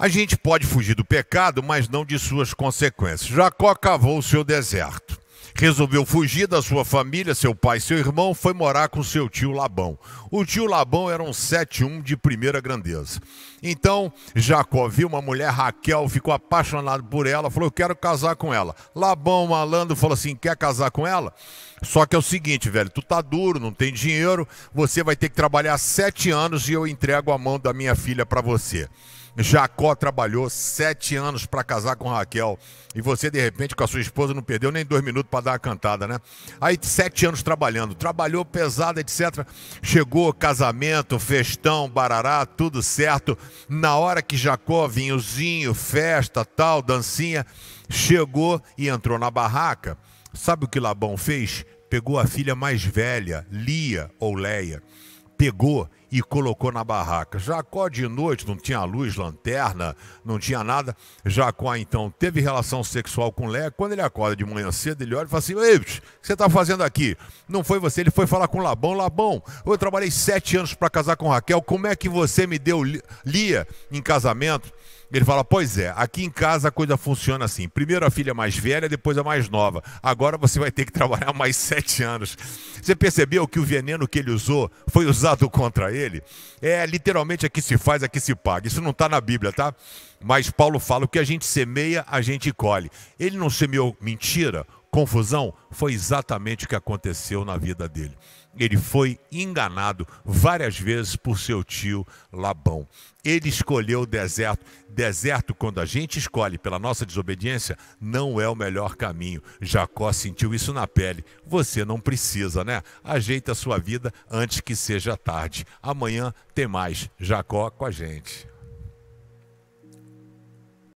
A gente pode fugir do pecado, mas não de suas consequências. Jacó cavou o seu deserto. Resolveu fugir da sua família, seu pai, seu irmão, foi morar com seu tio Labão. O tio Labão era um sete 1 de primeira grandeza. Então, Jacó viu uma mulher, Raquel, ficou apaixonado por ela, falou: Eu quero casar com ela. Labão, malandro, falou assim: Quer casar com ela? Só que é o seguinte, velho, tu tá duro, não tem dinheiro, você vai ter que trabalhar sete anos e eu entrego a mão da minha filha para você. Jacó trabalhou sete anos para casar com Raquel. E você, de repente, com a sua esposa, não perdeu nem dois minutos para dar a cantada, né? Aí, sete anos trabalhando, trabalhou pesado, etc. Chegou casamento, festão, barará, tudo certo. Na hora que Jacó, vinhozinho, festa, tal, dancinha, chegou e entrou na barraca. Sabe o que Labão fez? Pegou a filha mais velha, Lia ou Leia. Pegou e colocou na barraca. Jacó de noite não tinha luz, lanterna, não tinha nada. Jacó então teve relação sexual com Lé. Quando ele acorda de manhã cedo, ele olha e fala assim: Ei, o que você está fazendo aqui? Não foi você, ele foi falar com Labão. Labão, eu trabalhei sete anos para casar com Raquel, como é que você me deu Lia em casamento? Ele fala: Pois é, aqui em casa a coisa funciona assim. Primeiro a filha é mais velha, depois a mais nova. Agora você vai ter que trabalhar mais sete anos. Você percebeu que o veneno que ele usou foi usado contra ele? ele. É literalmente aqui se faz, aqui se paga. Isso não está na Bíblia, tá? Mas Paulo fala: o que a gente semeia, a gente colhe. Ele não semeou mentira? confusão? Foi exatamente o que aconteceu na vida dele. Ele foi enganado várias vezes por seu tio Labão. Ele escolheu o deserto. Deserto, quando a gente escolhe pela nossa desobediência, não é o melhor caminho. Jacó sentiu isso na pele. Você não precisa, né? Ajeita a sua vida antes que seja tarde. Amanhã tem mais Jacó com a gente.